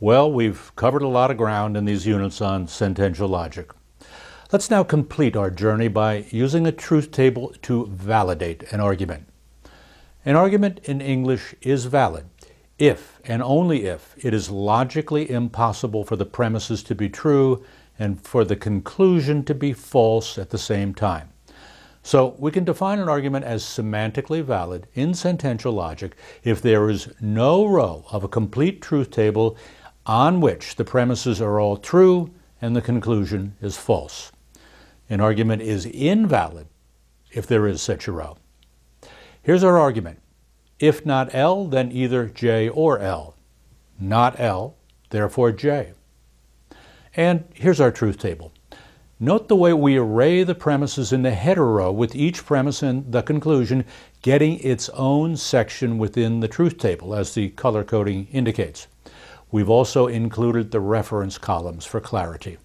Well, we've covered a lot of ground in these units on sentential logic. Let's now complete our journey by using a truth table to validate an argument. An argument in English is valid if and only if it is logically impossible for the premises to be true and for the conclusion to be false at the same time. So we can define an argument as semantically valid in sentential logic if there is no row of a complete truth table on which the premises are all true and the conclusion is false. An argument is invalid if there is such a row. Here's our argument. If not L, then either J or L. Not L, therefore J. And here's our truth table. Note the way we array the premises in the header row with each premise and the conclusion getting its own section within the truth table, as the color coding indicates. We've also included the reference columns for clarity.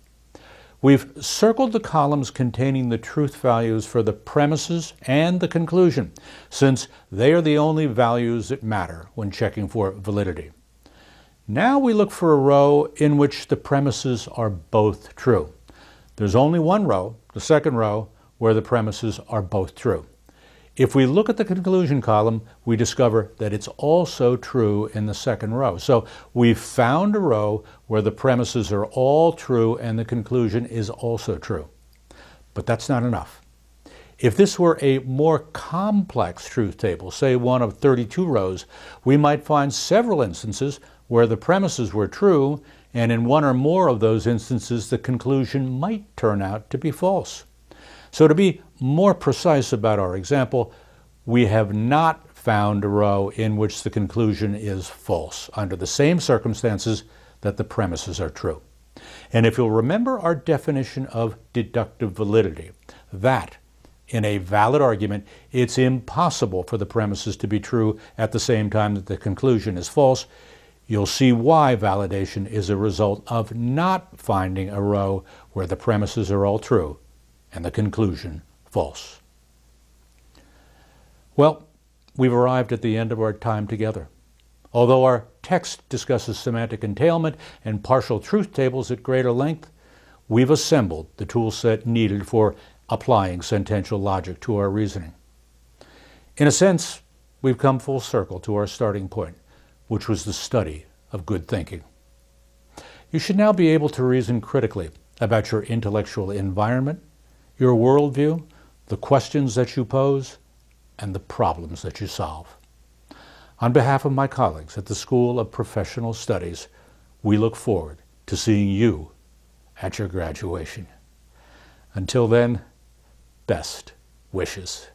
We've circled the columns containing the truth values for the premises and the conclusion, since they are the only values that matter when checking for validity. Now we look for a row in which the premises are both true. There's only one row, the second row, where the premises are both true. If we look at the conclusion column, we discover that it's also true in the second row. So we've found a row where the premises are all true and the conclusion is also true. But that's not enough. If this were a more complex truth table, say one of 32 rows, we might find several instances where the premises were true, and in one or more of those instances, the conclusion might turn out to be false. So to be more precise about our example, we have not found a row in which the conclusion is false under the same circumstances that the premises are true. And if you'll remember our definition of deductive validity, that in a valid argument, it's impossible for the premises to be true at the same time that the conclusion is false. You'll see why validation is a result of not finding a row where the premises are all true and the conclusion false. Well, we've arrived at the end of our time together. Although our text discusses semantic entailment and partial truth tables at greater length, we've assembled the tool set needed for applying sentential logic to our reasoning. In a sense, we've come full circle to our starting point, which was the study of good thinking. You should now be able to reason critically about your intellectual environment, your worldview, the questions that you pose, and the problems that you solve. On behalf of my colleagues at the School of Professional Studies, we look forward to seeing you at your graduation. Until then, best wishes.